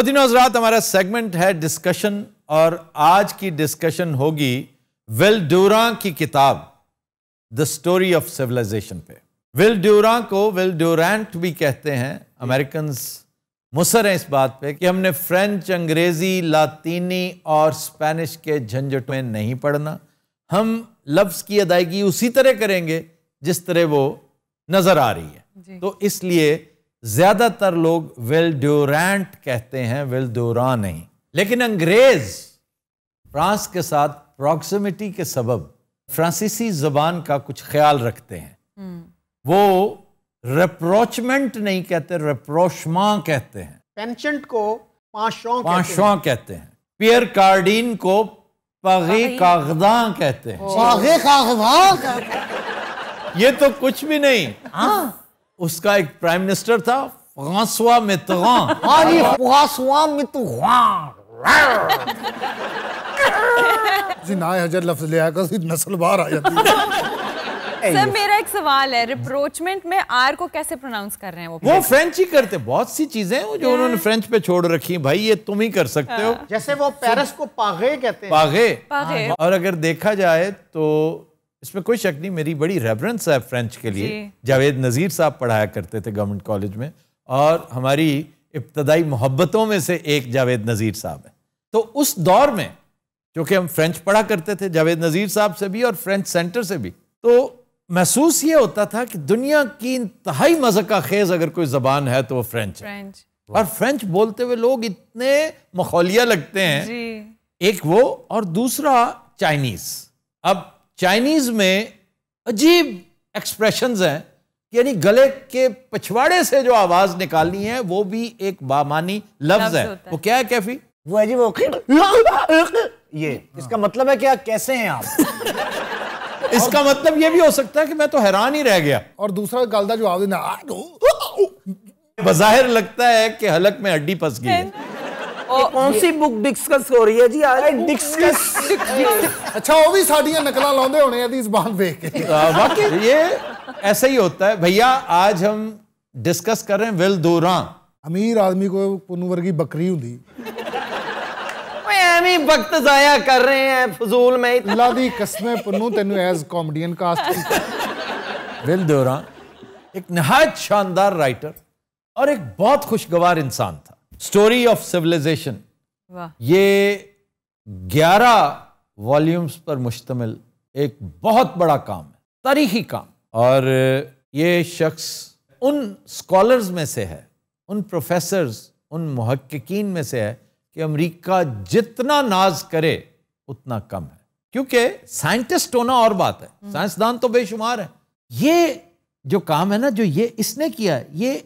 दिनों रात हमारा सेगमेंट है डिस्कशन और आज की डिस्कशन होगी विल ड्यूरा की किताब द स्टोरी ऑफ सिविलाइजेशन पे विल ड्यूरा को विल ड्यूरेंट भी कहते हैं अमेरिकन मुसर हैं इस बात पे कि हमने फ्रेंच अंग्रेजी लातीनी और स्पेनिश के झंझट में नहीं पढ़ना हम लफ्ज़ की अदायगी उसी तरह करेंगे जिस तरह वो नज़र आ रही है तो इसलिए ज़्यादातर लोग विल ड्यूरेंट कहते हैं विल दौरा नहीं लेकिन अंग्रेज़ फ्रांस के साथ प्रॉक्सिमिटी के सबब फ्रांसीसी जबान का कुछ ख्याल रखते हैं हम्म। वो रेप्रोचमेंट नहीं कहते रेप्रोशमा कहते हैं पेंशेंट को पांचों कहते हैं पियर कार्डीन को पगे कागदा कहते हैं ये तो कुछ भी नहीं हाँ उसका एक प्राइम मिनिस्टर था फ्रांसवा मित्रान अरे फ्रांसवा मित्रान जिनाए हजर लफ्ज ले आकर सीधी नस्ल बाहर आ जाती है सर मेरा एक सवाल है रिप्रोचमेंट में आर को कैसे प्रोनाउंस कर रहे हैं वो वो फ्रेंच ही करते बहुत सी चीजें हैं जो उन्होंने फ्रेंच पे छोड़ रखी है भाई ये तुम ही कर सकते हो हाँ। जैसे वो पेरिस को पागे कहते हैं पागे और अगर देखा जाए तो इसमें कोई शक नहीं मेरी बड़ी रेफरेंस है फ्रेंच के लिए जावेद नज़ीर साहब पढ़ाया करते थे गवर्नमेंट कॉलेज में और हमारी इब्तदाई मोहब्बतों में से एक जावेद नज़ीर साहब है तो उस दौर में क्योंकि हम फ्रेंच पढ़ा करते थे जावेद नज़ीर साहब से भी और फ्रेंच सेंटर से भी तो महसूस ये होता था कि दुनिया की इंतहाई मजक खेज अगर कोई जबान है तो वो फ्रेंच है और फ्रेंच बोलते हुए लोग इतने मखौलिया लगते हैं एक वो और दूसरा चाइनीज अब चाइनीज में अजीब एक्सप्रेशंस हैं यानी गले के पछवाड़े से जो आवाज निकालनी है वो भी एक बामानी लफ्ज है वो क्या है कैफी वो है जी वो ये हाँ। इसका मतलब है क्या कैसे हैं आप इसका मतलब ये भी हो सकता है कि मैं तो हैरान ही रह गया और दूसरा गलता जो आवाज ना बजाहिर लगता है कि हलक में हड्डी फंस गई है कौन सी बुक डिस्कस हो रही है जी आज डिस्कस अच्छा वो भी साड़ियां नकला लाउंदे होने हैं जुबान देख के वाकई ये ऐसा ही होता है भैया आज हम डिस्कस कर रहे हैं विल दोरा अमीर आदमी को पुनु वर्गी बकरी होंगी ਐਵੇਂ ਵਕਤ ਜ਼ਾਇਆ ਕਰ ਰਹੇ ਹੈ ਫਜ਼ੂਲ ਮੈਂ ਅੱਲਾ ਦੀ ਕਸਮੇ ਪੁੰਨੂ ਤੈਨੂੰ ਐਜ਼ ਕਾਮੇਡੀਅਨ ਕਾਸਟ ਕੀਤਾ विल दौरा एक नहायत शानदार राइटर और एक बहुत खुशगवार इंसान था स्टोरी ऑफ सिविलाइजेशन ये 11 वॉल्यूम्स पर मुश्तमिल एक बहुत बड़ा काम है तारीखी काम और ये शख्स उन स्कॉलर्स में से है उन प्रोफेसर्स उन महक्कीन में से है कि अमेरिका जितना नाज करे उतना कम है क्योंकि साइंटिस्ट होना और बात है हम्म। साइंसदान तो बेशुमार है ये जो काम है ना जो ये इसने किया ये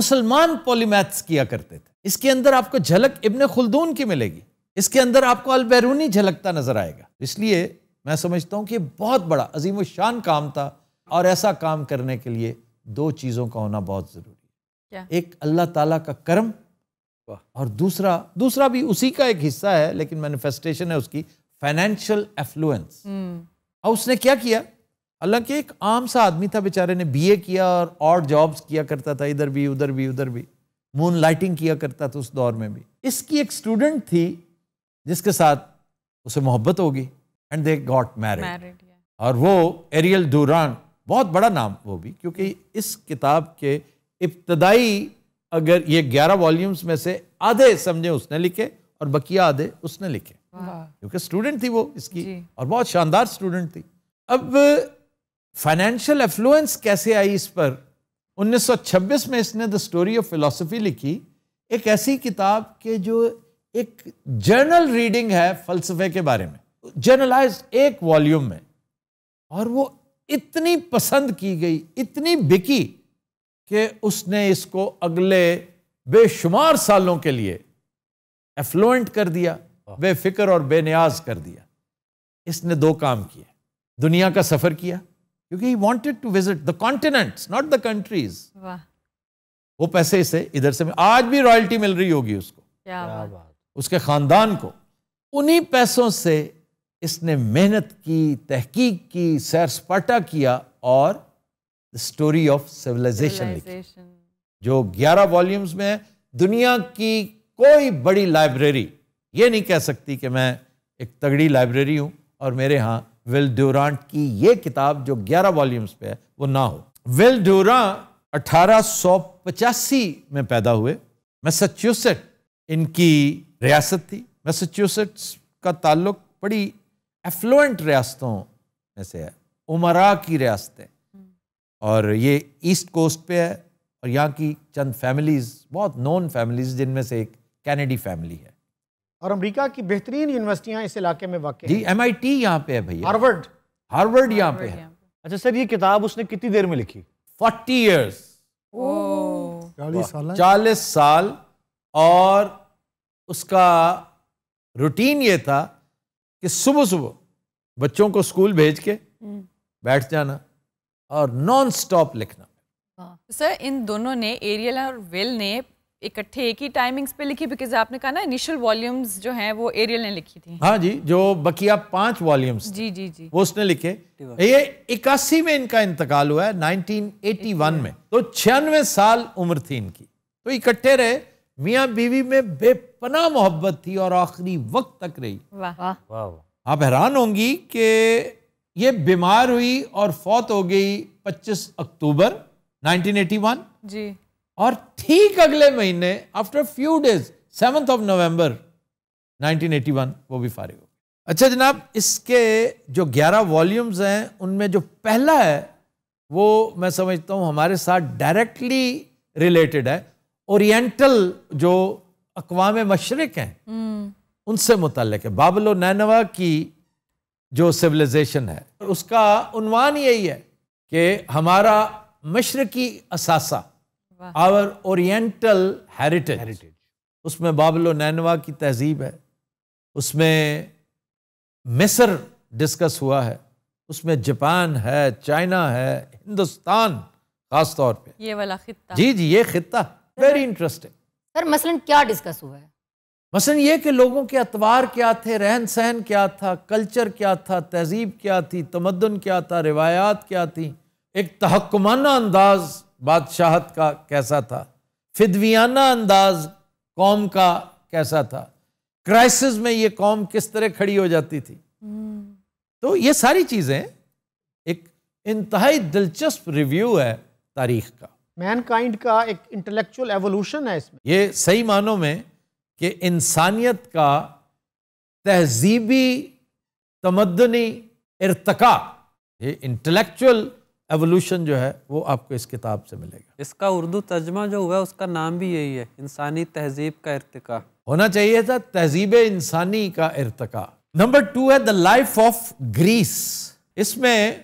मुसलमान पोलीमैथ्स किया करते थे इसके अंदर आपको झलक इब्ने खुलदून की मिलेगी इसके अंदर आपको अलबैरूनी झलकता नजर आएगा इसलिए मैं समझता हूँ कि बहुत बड़ा अजीम शान काम था और ऐसा काम करने के लिए दो चीज़ों का होना बहुत ज़रूरी है एक अल्लाह ताला का कर्म और दूसरा दूसरा भी उसी का एक हिस्सा है लेकिन मैनिफेस्टेशन है उसकी फाइनेंशियल एफ्लुएंस हम्म। और उसने क्या किया हालांकि एक आम सा आदमी था बेचारे ने बीए किया और और जॉब्स किया करता था इधर भी उधर भी उधर भी मून लाइटिंग किया करता था उस दौर में भी इसकी एक स्टूडेंट थी जिसके साथ उसे मोहब्बत होगी एंड दे गॉट मैरिड और वो एरियल दूरान बहुत बड़ा नाम वो भी क्योंकि इस किताब के इब्तदाई अगर ये ग्यारह वॉल्यूम्स में से आधे समझे उसने लिखे और बकिया आधे उसने लिखे क्योंकि स्टूडेंट थी वो इसकी और बहुत शानदार स्टूडेंट थी अब फाइनेंशियल एफ्लुएंस कैसे आई इस पर 1926 में इसने द स्टोरी ऑफ फिलोसफी लिखी एक ऐसी किताब के जो एक जर्नल रीडिंग है फलसफे के बारे में जर्नलाइज एक वॉल्यूम में और वो इतनी पसंद की गई इतनी बिकी कि उसने इसको अगले बेशुमार सालों के लिए एफ्लुएंट कर दिया बेफिक्र और बेनियाज कर दिया इसने दो काम किए दुनिया का सफ़र किया क्योंकि he wanted to visit the continents not the countries वो पैसे से इधर से आज भी रॉयल्टी मिल रही होगी उसको क्या बात उसके खानदान को उन्हीं पैसों से इसने मेहनत की तहकीक की सैर सपाटा किया और द स्टोरी ऑफ सिविलाइजेशन लिखी जो 11 वॉल्यूम्स में है दुनिया की कोई बड़ी लाइब्रेरी ये नहीं कह सकती कि मैं एक तगड़ी लाइब्रेरी हूं और मेरे यहां विल ड्यूरांट की ये किताब जो 11 वॉल्यूम्स पे है वो ना हो विल ड्यूरा अठारह में पैदा हुए मैसाच्यूसेट इनकी रियासत थी मैसाच्यूसेट्स का ताल्लुक बड़ी एफ्लुएंट रियासतों में से है उमरा की रियासतें और ये ईस्ट कोस्ट पे है और यहाँ की चंद फैमिलीज़ बहुत नॉन फैमिलीज़ जिनमें से एक कैनेडी फैमिली है और अमेरिका की बेहतरीन यूनिवर्सिटियां इस इलाके में वाकई जी एम आई टी यहाँ पे है भैया हार्वर्ड हार्वर्ड यहाँ पे है अच्छा सर ये किताब उसने कितनी देर में लिखी फोर्टी ईयर्स चालीस साल और उसका रूटीन ये था कि सुबह सुबह बच्चों को स्कूल भेज के हम्म। बैठ जाना और नॉन स्टॉप लिखना सर इन दोनों ने एरियल और वेल ने इकट्ठे एक ही टाइमिंग्स पे लिखी बिकॉज आपने कहा ना इनिशियल वॉल्यूम्स जो हैं वो एरियल ने लिखी थी हाँ जी जो बकिया पांच वॉल्यूम्स जी जी जी वो उसने लिखे ये इक्यासी में इनका इंतकाल हुआ है 1981 में तो छियानवे साल उम्र थी इनकी तो इकट्ठे रहे मियाँ बीवी में बेपना मोहब्बत थी और आखिरी वक्त तक रही वाह आप हैरान होंगी कि ये बीमार हुई और फौत हो गई 25 अक्टूबर 1981 जी और ठीक अगले महीने after few days seventh of November 1981 वो भी फारिग हो अच्छा जनाब इसके जो 11 वॉल्यूम्स हैं उनमें जो पहला है वो मैं समझता हूँ हमारे साथ डायरेक्टली रिलेटेड है ओरिएंटल जो अकवाम मशरक हैं हम्म। उनसे मुतलक है बाबलो नैनवा की जो सिविलाइजेशन है उसका उनवान यही है कि हमारा मशरकी असासा आवर ओरिएंटल हेरिटेज उसमें बाबलो नैनवा की तहजीब है उसमें मिस्र डिस्कस हुआ है उसमें जापान है चाइना है हिंदुस्तान खास तौर पे ये वाला खिता जी जी ये खिता वेरी इंटरेस्टिंग सर मसलन क्या डिस्कस हुआ है मसलन ये कि लोगों के अतवार क्या थे रहन सहन क्या था कल्चर क्या था तहजीब क्या थी तमदन क्या था रिवायात क्या थी एक तहकमाना अंदाज़ बादशाहत का कैसा था फिदवियाना अंदाज कौम का कैसा था क्राइसिस में ये कौम किस तरह खड़ी हो जाती थी तो ये सारी चीज़ें एक इंतहाई दिलचस्प रिव्यू है तारीख का मैनकाइंड का एक इंटेलेक्चुअल एवोल्यूशन है इसमें ये सही मानों में कि इंसानियत का तहजीबी तमदनी इरतका ये इंटेलेक्चुअल एवोल्यूशन जो है वो आपको इस किताब से मिलेगा इसका उर्दू तर्जमा जो हुआ उसका नाम भी यही है इंसानी तहजीब का इरतका होना चाहिए था तहजीब इंसानी का इरतका नंबर टू है द लाइफ ऑफ ग्रीस इसमें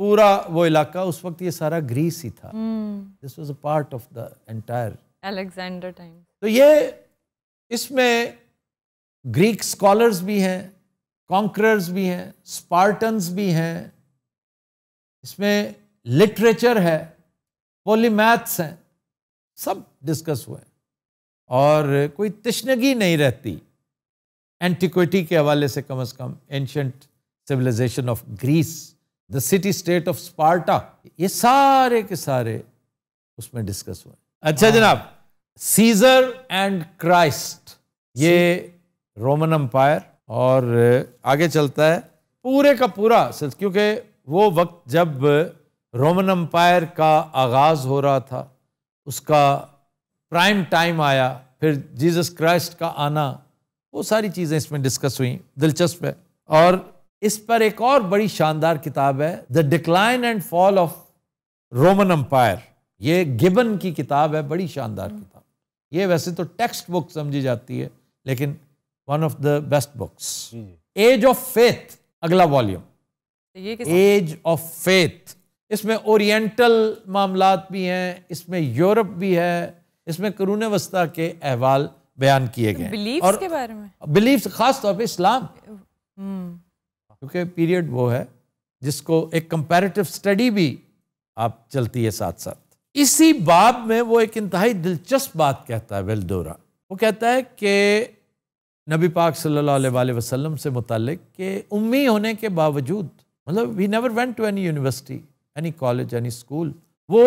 पूरा वो इलाका उस वक्त ये सारा ग्रीस ही था this was a part of the entire Alexander time तो ये इसमें ग्रीक स्कॉलर्स भी हैं कॉन्करर्स भी हैं स्पार्टन्स भी हैं इसमें लिटरेचर है पोलीमैथ्स हैं सब डिस्कस हुए और कोई तश्नगी नहीं रहती एंटिक्विटी के हवाले से कम से कम ancient civilization of Greece the city state of Sparta ये सारे के सारे उसमें डिस्कस हुए अच्छा हाँ। जनाब सीजर एंड क्राइस्ट ये रोमन अम्पायर और आगे चलता है पूरे का पूरा क्योंकि वो वक्त जब रोमन अम्पायर का आगाज़ हो रहा था उसका प्राइम टाइम आया फिर जीसस क्राइस्ट का आना वो सारी चीज़ें इसमें डिस्कस हुई दिलचस्प है और इस पर एक और बड़ी शानदार किताब है the decline and fall of Roman empire ये गिबन की किताब है बड़ी शानदार हम्म। किताब ये वैसे तो टेक्स्ट बुक समझी जाती है लेकिन one of the best books age of faith अगला वॉल्यूम एज ऑफ फेथ इसमें ओरिएंटल मामला भी हैं इसमें यूरोप भी है इसमें करून वस्ता के अहवाल बयान किए तो गए और के बारे में खास तौर पे इस्लाम हम्म। क्योंकि पीरियड वो है जिसको एक कंपैरेटिव स्टडी भी आप चलती है साथ साथ इसी बाब में वो एक इंतहाई दिलचस्प बात कहता है वेलदोरा वो कहता है कि नबी पाक सल्लल्लाहु अलैहि वसल्लम से मुतल के उम्मी होने के बावजूद मतलब we never went to any university any college any school वो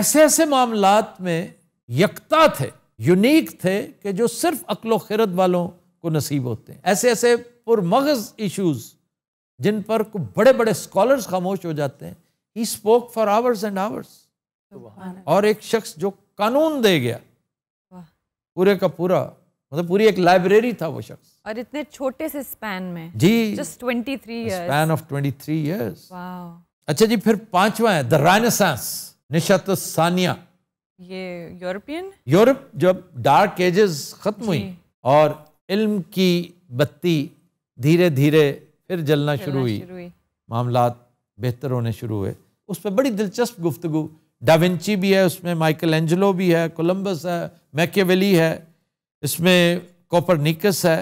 ऐसे ऐसे मामला में यकता थे यूनिक थे कि जो सिर्फ अकलो खरत वालों को नसीब होते हैं ऐसे ऐसे पुरमगज इशूज जिन पर बड़े बड़े स्कॉलर्स खामोश हो जाते हैं he spoke for hours and hours और एक शख्स जो कानून दे गया पूरे का पूरा मतलब पूरी एक लाइब्रेरी था वो शख्स और इतने छोटे से स्पैन में जी just three span of three years अच्छा जी फिर पांचवा है द राइनेसांस निशत सानिया ये यूरोपियन यूरोप जब डार्क एजेस खत्म हुई और इल्म की बत्ती धीरे धीरे फिर जलना शुरू हुई मामला बेहतर होने शुरू हुए उस पर बड़ी दिलचस्प गुफ्तगु डाविंची भी है उसमें माइकल एंजलो भी है कोलम्बस है मैकेवेली है इसमें कॉपरनिकस है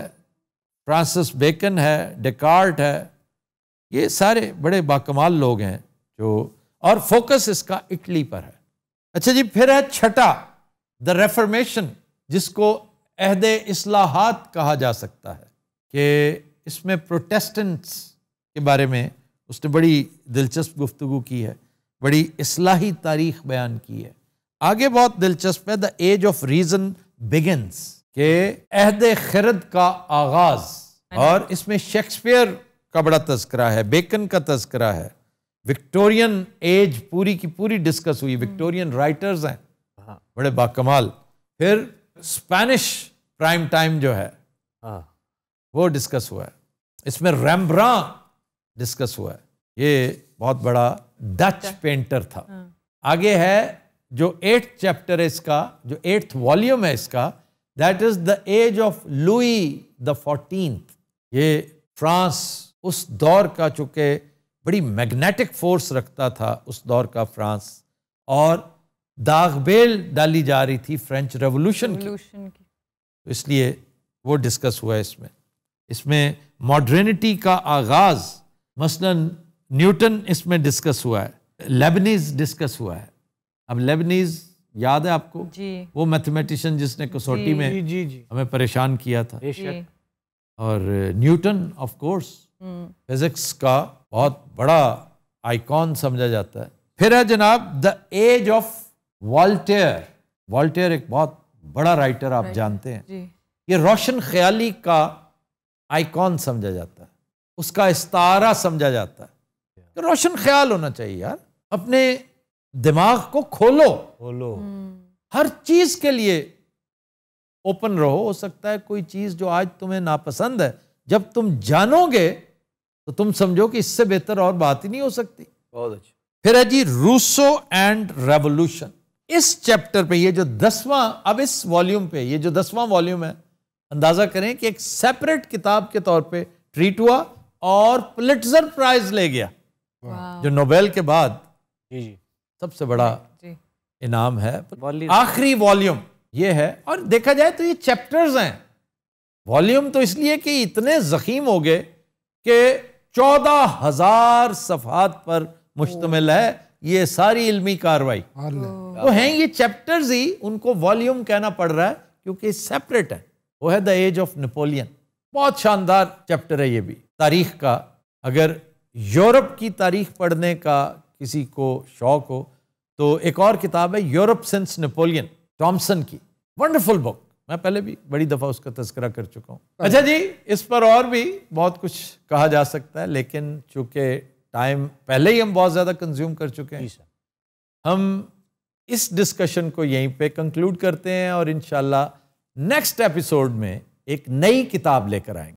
फ्रांसिस बेकन है डेकार्ट है ये सारे बड़े बाकमाल लोग हैं जो और फोकस इसका इटली पर है अच्छा जी फिर है छठा द रेफरमेशन जिसको अहद असलाहत कहा जा सकता है कि इसमें प्रोटेस्टेंट्स के बारे में उसने बड़ी दिलचस्प गुफ्तु की है बड़ी असलाही तारीख बयान की है आगे बहुत दिलचस्प है the age of reason begins कि अहद खरद का आगाज हाँ और इसमें शेक्सपियर का बड़ा तस्करा है बेकन का तस्करा है विक्टोरियन एज पूरी की पूरी डिस्कस हुई हम्म। विक्टोरियन राइटर्स हैं हाँ। बड़े बाकमाल फिर स्पेनिश प्राइम टाइम जो है हाँ। वो डिस्कस हुआ है इसमें रेम्ब्रा डिस्कस हुआ है ये बहुत बड़ा डच पेंटर था आगे है जो एट्थ चैप्टर है इसका जो एट्थ वॉल्यूम है इसका that is the age of Louis the fourteen ये फ्रांस उस दौर का चूंकि बड़ी मैग्नेटिक फोर्स रखता था उस दौर का फ्रांस और दागबेल डाली जा रही थी फ्रेंच रेवोल्यूशन की, की। तो इसलिए वो डिस्कस हुआ इसमें इसमें मॉडर्निटी का आगाज़ मसलन न्यूटन इसमें डिस्कस हुआ है लेबनीज डिस्कस हुआ है अब लेबनीज़ याद है आपको जी वो मैथमेटिशियन जिसने कसौटी में जी, जी, जी। हमें परेशान किया था और न्यूटन ऑफ कोर्स फिजिक्स का बहुत बड़ा आइकॉन समझा जाता है फिर है जनाब the age of Voltaire Voltaire एक बहुत बड़ा राइटर आप जानते हैं जी। ये रोशन ख्याली का आइकॉन समझा जाता है उसका इस्तारा समझा जाता है तो रोशन ख्याल होना चाहिए यार अपने दिमाग को खोलो खोलो हम्म। हर चीज के लिए ओपन रहो हो सकता है कोई चीज जो आज तुम्हें नापसंद है जब तुम जानोगे तो तुम समझो कि इससे बेहतर और बात ही नहीं हो सकती बहुत अच्छा फिर है जी रूसो एंड रेवोल्यूशन इस चैप्टर पे ये जो दसवां अब इस वॉल्यूम पे ये जो दसवां वॉल्यूम है अंदाजा करें कि एक सेपरेट किताब के तौर पे ट्रीट हुआ और पुलिटजर प्राइज ले गया जो नोबेल के बाद जी जी सबसे बड़ा इनाम है आखिरी वॉल्यूम ये है और देखा जाए तो ये चैप्टर्स हैं वॉल्यूम तो इसलिए कि इतने जखीम हो गए कि चौदह हजार सफात पर मुश्तमिल है ये सारी इल्मी कार्रवाई तो हैं ये चैप्टर्स ही उनको वॉल्यूम कहना पड़ रहा है क्योंकि सेपरेट है वो है द एज ऑफ नेपोलियन बहुत शानदार चैप्टर है ये भी तारीख का अगर यूरोप की तारीख पढ़ने का किसी को शौक हो तो एक और किताब है यूरोप सेंस नेपोलियन टॉमसन की वंडरफुल बुक मैं पहले भी बड़ी दफ़ा उसका तस्करा कर चुका हूँ हाँ। अच्छा जी इस पर और भी बहुत कुछ कहा जा सकता है लेकिन चूंकि टाइम पहले ही हम बहुत ज़्यादा कंज्यूम कर चुके हैं हम इस डिस्कशन को यहीं पे कंक्लूड करते हैं और इन नेक्स्ट एपिसोड में एक नई किताब लेकर आएंगे